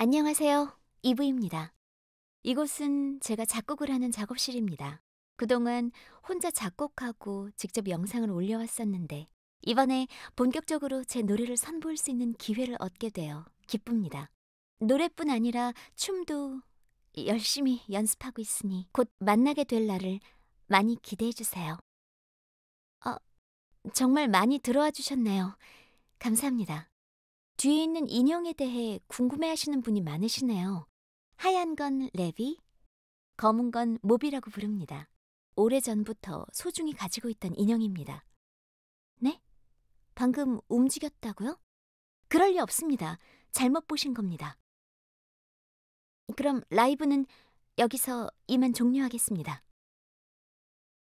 안녕하세요. 이브입니다. 이곳은 제가 작곡을 하는 작업실입니다. 그동안 혼자 작곡하고 직접 영상을 올려왔었는데 이번에 본격적으로 제 노래를 선보일 수 있는 기회를 얻게 되어 기쁩니다. 노래뿐 아니라 춤도 열심히 연습하고 있으니 곧 만나게 될 날을 많이 기대해 주세요. 어, 정말 많이 들어와 주셨네요. 감사합니다. 뒤에 있는 인형에 대해 궁금해하시는 분이 많으시네요. 하얀 건 레비, 검은 건 모비라고 부릅니다. 오래전부터 소중히 가지고 있던 인형입니다. 네? 방금 움직였다고요? 그럴 리 없습니다. 잘못 보신 겁니다. 그럼 라이브는 여기서 이만 종료하겠습니다.